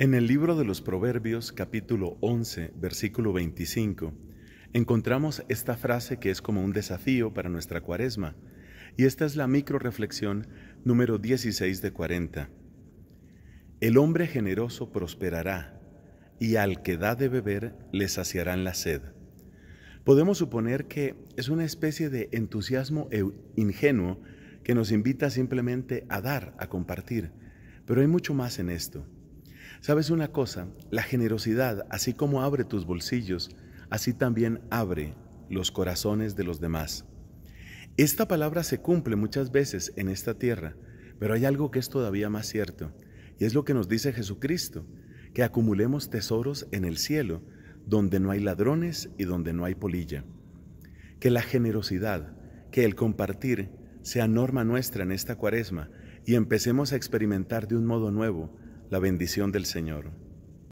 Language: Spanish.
En el libro de los Proverbios capítulo 11 versículo 25 encontramos esta frase que es como un desafío para nuestra cuaresma y esta es la micro reflexión número 16 de 40. El hombre generoso prosperará y al que da de beber le saciarán la sed. Podemos suponer que es una especie de entusiasmo e-, ingenuo que nos invita simplemente a dar, a compartir, pero hay mucho más en esto. ¿Sabes una cosa? La generosidad, así como abre tus bolsillos, así también abre los corazones de los demás. Esta palabra se cumple muchas veces en esta tierra, pero hay algo que es todavía más cierto, y es lo que nos dice Jesucristo, que acumulemos tesoros en el cielo, donde no hay ladrones y donde no hay polilla. Que la generosidad, que el compartir, sea norma nuestra en esta cuaresma, y empecemos a experimentar de un modo nuevo la bendición del Señor